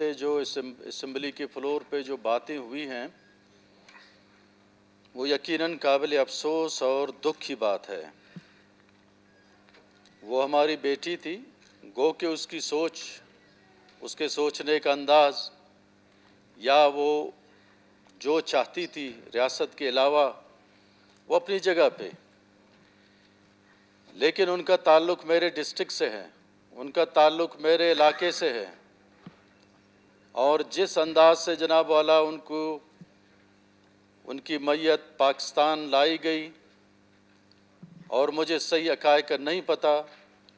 जो इसम्बली के फ्लोर पे जो बातें हुई हैं वो यकीनन काबिल अफसोस और दुख की बात है वो हमारी बेटी थी गो के उसकी सोच उसके सोचने का अंदाज़ या वो जो चाहती थी रियासत के अलावा वो अपनी जगह पे लेकिन उनका ताल्लुक़ मेरे डिस्ट्रिक्ट से है उनका ताल्लुक़ मेरे इलाके से है और जिस अंदाज से जनाब वाला उनको उनकी मैत पाकिस्तान लाई गई और मुझे सही अकाय का नहीं पता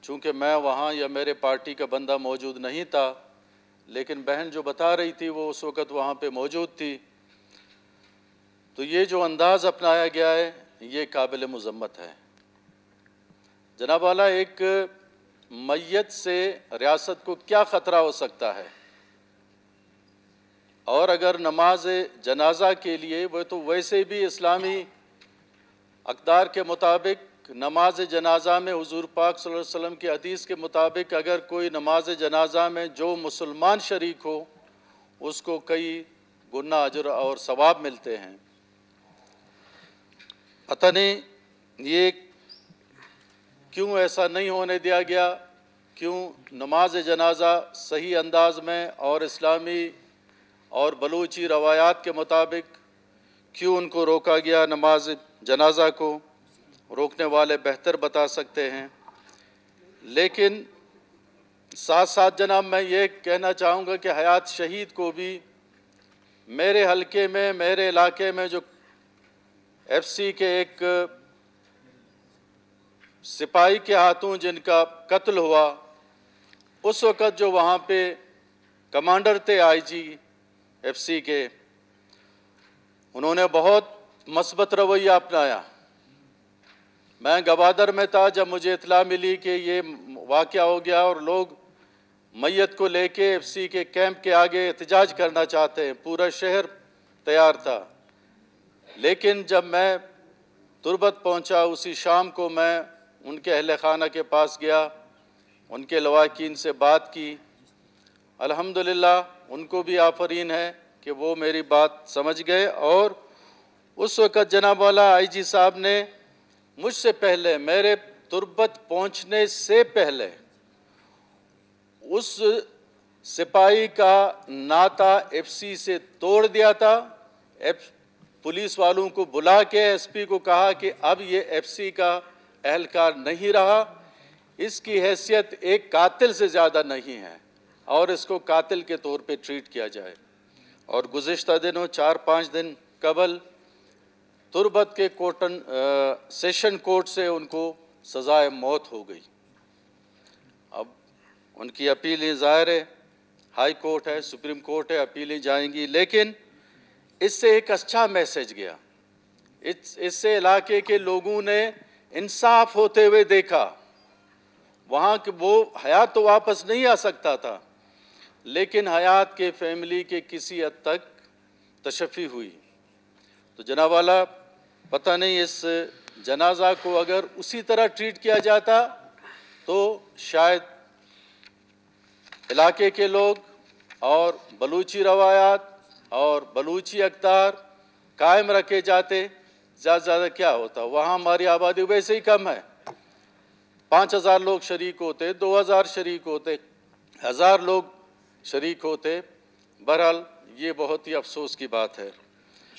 चूँकि मैं वहाँ या मेरे पार्टी का बंदा मौजूद नहीं था लेकिन बहन जो बता रही थी वो उस वक़्त वहाँ पे मौजूद थी तो ये जो अंदाज़ अपनाया गया है ये काबिल मजम्मत है जनाब वाला एक मैत से रियासत को क्या ख़तरा हो सकता है और अगर नमाज जनाजा के लिए वह तो वैसे भी इस्लामी अकदार के मुताबिक नमाज जनाजा में हजूर पाक वसल्लम की हदीस के मुताबिक अगर कोई नमाज जनाजा में जो मुसलमान शरीक हो उसको कई गुना अजर और सवाब मिलते हैं पता नहीं ये क्यों ऐसा नहीं होने दिया गया क्यों नमाज जनाजा सही अंदाज में और इस्लामी और बलूची रवायात के मुताबिक क्यों उनको रोका गया नमाज जनाजा को रोकने वाले बेहतर बता सकते हैं लेकिन साथ साथ जनाब मैं ये कहना चाहूँगा कि हयात शहीद को भी मेरे हलके में मेरे इलाके में जो एफसी के एक सिपाही के हाथों जिनका कत्ल हुआ उस वक़्त जो वहाँ पे कमांडर थे आईजी एफसी के उन्होंने बहुत मस्बत रवैया अपनाया मैं गवादर में था जब मुझे इतला मिली कि ये वाक़ हो गया और लोग मैत को लेके एफसी के कैंप के आगे एहतजाज करना चाहते हैं पूरा शहर तैयार था लेकिन जब मैं तुरबत पहुंचा उसी शाम को मैं उनके अहल खाना के पास गया उनके लवाकिन से बात की अल्हम्दुलिल्लाह उनको भी आफरीन है कि वो मेरी बात समझ गए और उस वक़्त जनाब वाला जी साहब ने मुझसे पहले मेरे तुर्बत पहुंचने से पहले उस सिपाही का नाता एफसी से तोड़ दिया था एफ पुलिस वालों को बुला के एसपी को कहा कि अब ये एफसी का अहलकार नहीं रहा इसकी हैसियत एक कातिल से ज़्यादा नहीं है और इसको कातिल के तौर पे ट्रीट किया जाए और गुज्त दिनों चार पाँच दिन कबल तुरबत के कोटन आ, सेशन कोर्ट से उनको सजाए मौत हो गई अब उनकी अपीलें ज़ाहिर है हाई कोर्ट है सुप्रीम कोर्ट है अपीलें जाएंगी लेकिन इससे एक अच्छा मैसेज गया इस इससे इलाके के लोगों ने इंसाफ होते हुए देखा वहाँ के वो हयात तो वापस नहीं आ सकता था लेकिन हयात के फैमिली के किसी हद तक तशफ़ी हुई तो जनावाला पता नहीं इस जनाजा को अगर उसी तरह ट्रीट किया जाता तो शायद इलाके के लोग और बलूची रवायात और बलूची अकदार कायम रखे जाते ज़्यादा से ज़्यादा क्या होता वहाँ हमारी आबादी वैसे ही कम है पाँच हज़ार लोग शरीक होते दो हज़ार शरीक होते हज़ार लोग शरीक होते बहरहाल ये बहुत ही अफसोस की बात है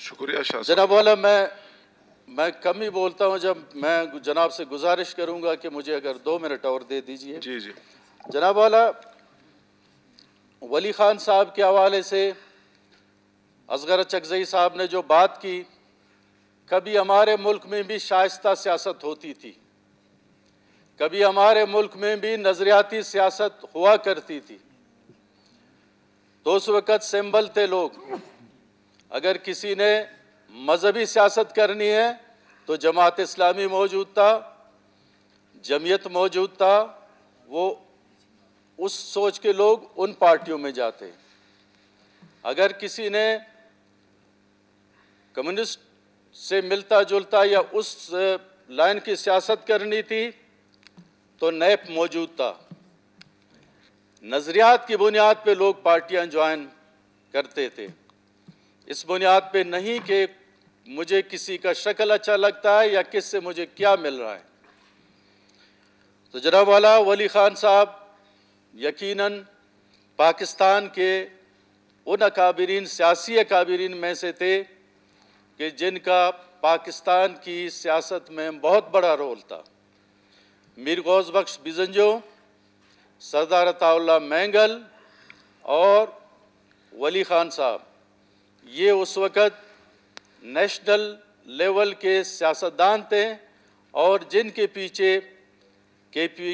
शुक्रिया जनाब वाला मैं मैं कम ही बोलता हूँ जब मैं जनाब से गुजारिश करूँगा कि मुझे अगर दो मिनट और दे दीजिए जी जी जनाब वाला वली ख़ान साहब के हवाले से असगर चकजई साहब ने जो बात की कभी हमारे मुल्क में भी शायस्ता सियासत होती थी कभी हमारे मुल्क में भी नज़रियाती सियासत हुआ करती थी तो उस वक़्त सिंबल थे लोग अगर किसी ने मजहबी सियासत करनी है तो जमात इस्लामी मौजूद था जमीयत मौजूद था वो उस सोच के लोग उन पार्टियों में जाते अगर किसी ने कम्युनिस्ट से मिलता जुलता या उस लाइन की सियासत करनी थी तो नैप मौजूद था नज़रियात की बुनियाद पे लोग पार्टियां ज्वाइन करते थे इस बुनियाद पे नहीं कि मुझे किसी का शक्ल अच्छा लगता है या किससे मुझे क्या मिल रहा है तो जरा वाला वली ख़ान साहब यकीनन पाकिस्तान के उन अकाबरीन सियासी अकाबरीन में से थे कि जिनका पाकिस्तान की सियासत में बहुत बड़ा रोल था मीर गौज बख्श बिजंजो सरदार अताउल्ला मैंगल और वली ख़ान साहब ये उस वक़्त नेशनल लेवल के सियासतदान थे और जिनके पीछे के पी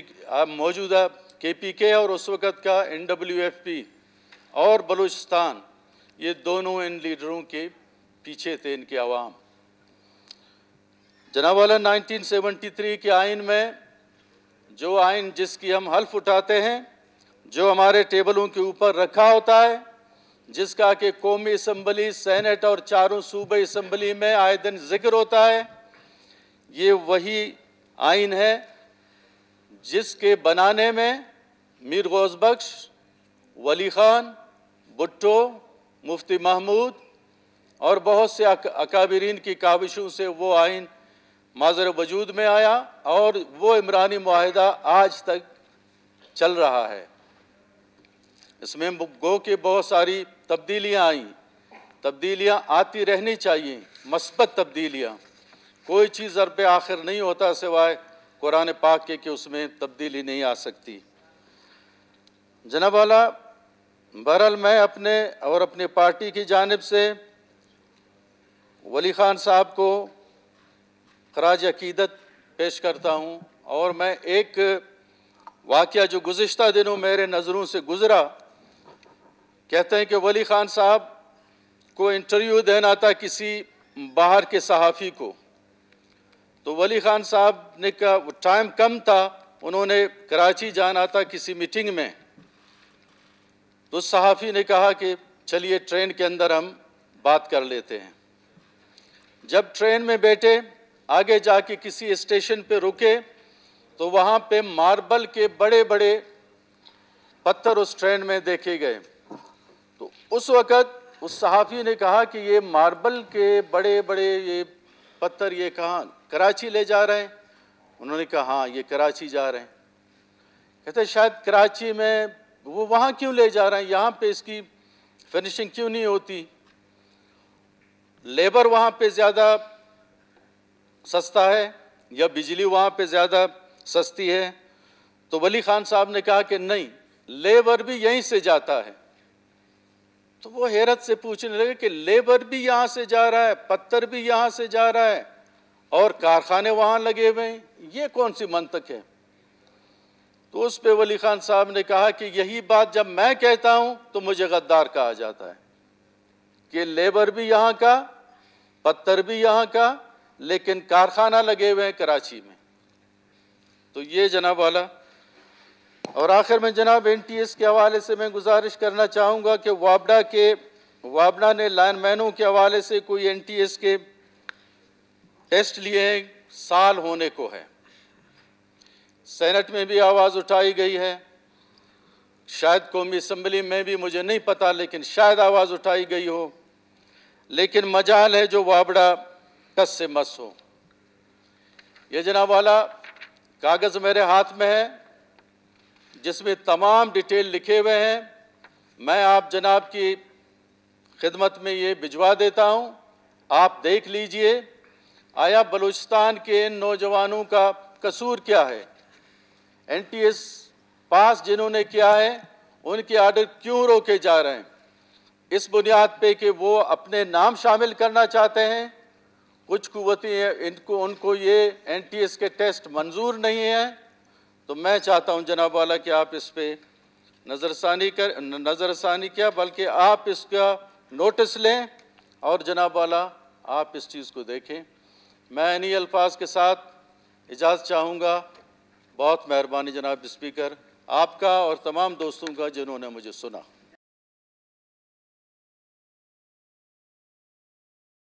मौजूदा के पी के और उस वक़्त का एन डब्ल्यू एफ पी और बलूचिस्तान ये दोनों इन लीडरों के पीछे थे इनके आवाम जनावाला 1973 के आइन में जो आइन जिसकी हम हल्फ उठाते हैं जो हमारे टेबलों के ऊपर रखा होता है जिसका कि कौमी इसम्बली सैनेट और चारों सूबे असम्बली में आए दिन जिक्र होता है ये वही आइन है जिसके बनाने में मीर गौसबख्श वली ख़ान भुट्टो मुफ्ती महमूद और बहुत से अकाबरीन की काविशों से वो आइन माजर वजूद में आया और वो इमरानी माहिदा आज तक चल रहा है इसमें गो के बहुत सारी तब्दीलियाँ आई तब्दीलियाँ आती रहनी चाहिए मस्बत तब्दीलियाँ कोई चीज़ अरब आखिर नहीं होता सिवाय कुरान पाक के कि उसमें तब्दीली नहीं आ सकती जनाब वाला बहरल मैं अपने और अपने पार्टी की जानब से वली ख़ान साहब को खराज अकीदत पेश करता हूँ और मैं एक वाक़ जो गुज्त दिनों मेरे नज़रों से गुज़रा कहते हैं कि वली ख़ान साहब को इंटरव्यू देना था किसी बाहर के सहाफ़ी को तो वली ख़ान साहब ने कहा टाइम कम था उन्होंने कराची जाना था किसी मीटिंग में तो सहाफ़ी ने कहा कि चलिए ट्रेन के अंदर हम बात कर लेते हैं जब ट्रेन में बैठे आगे जाके किसी स्टेशन पे रुके तो वहाँ पे मार्बल के बड़े बड़े पत्थर उस ट्रेन में देखे गए तो उस वक़्त उस सहाफ़ी ने कहा कि ये मार्बल के बड़े बड़े ये पत्थर ये कहाँ कराची ले जा रहे हैं उन्होंने कहा हाँ ये कराची जा रहे हैं कहते शायद कराची में वो वहाँ क्यों ले जा रहे हैं यहाँ पे इसकी फिनिशिंग क्यों नहीं होती लेबर वहाँ पे ज़्यादा सस्ता है या बिजली वहाँ पे ज़्यादा सस्ती है तो वली खान साहब ने कहा कि नहीं लेबर भी यहीं से जाता है तो वो हैरत से पूछने लगे कि लेबर भी यहाँ से जा रहा है पत्थर भी यहाँ से जा रहा है और कारखाने वहाँ लगे हुए हैं ये कौन सी मंतक है तो उस पर वली खान साहब ने कहा कि यही बात जब मैं कहता हूँ तो मुझे गद्दार कहा जाता है कि लेबर भी यहाँ का पत्थर भी यहाँ का लेकिन कारखाना लगे हुए हैं कराची में तो ये जनाब वाला और आखिर में जनाब एन टी एस के हवाले से मैं गुजारिश करना चाहूँगा कि वाबडा के वाबडा ने लाइनमैनों के हवाले से कोई एन टी एस के टेस्ट लिए हैं साल होने को है सेनेट में भी आवाज़ उठाई गई है शायद कौमी असम्बली में भी मुझे नहीं पता लेकिन शायद आवाज़ उठाई गई हो लेकिन मजाल है जो वाबड़ा कस से मस हो ये जनाब वाला कागज़ मेरे हाथ में है जिसमें तमाम डिटेल लिखे हुए हैं मैं आप जनाब की खिदमत में ये भिजवा देता हूँ आप देख लीजिए आया बलूचिस्तान के इन नौजवानों का कसूर क्या है एनटीएस पास जिन्होंने किया है उनके आर्डर क्यों रोके जा रहे हैं इस बुनियाद पे कि वो अपने नाम शामिल करना चाहते हैं कुछ कुवती हैं इनको उनको ये एस के टेस्ट मंजूर नहीं है तो मैं चाहता हूँ जनाब वाला कि आप इस पर नज़रसानी कर नज़रसानी क्या बल्कि आप इसका नोटिस लें और जनाब वाला आप इस चीज़ को देखें मैं इन्हीं अल्फाज के साथ इजाज़त चाहूँगा बहुत मेहरबानी जनाब स्पीकर आपका और तमाम दोस्तों का जिन्होंने मुझे सुना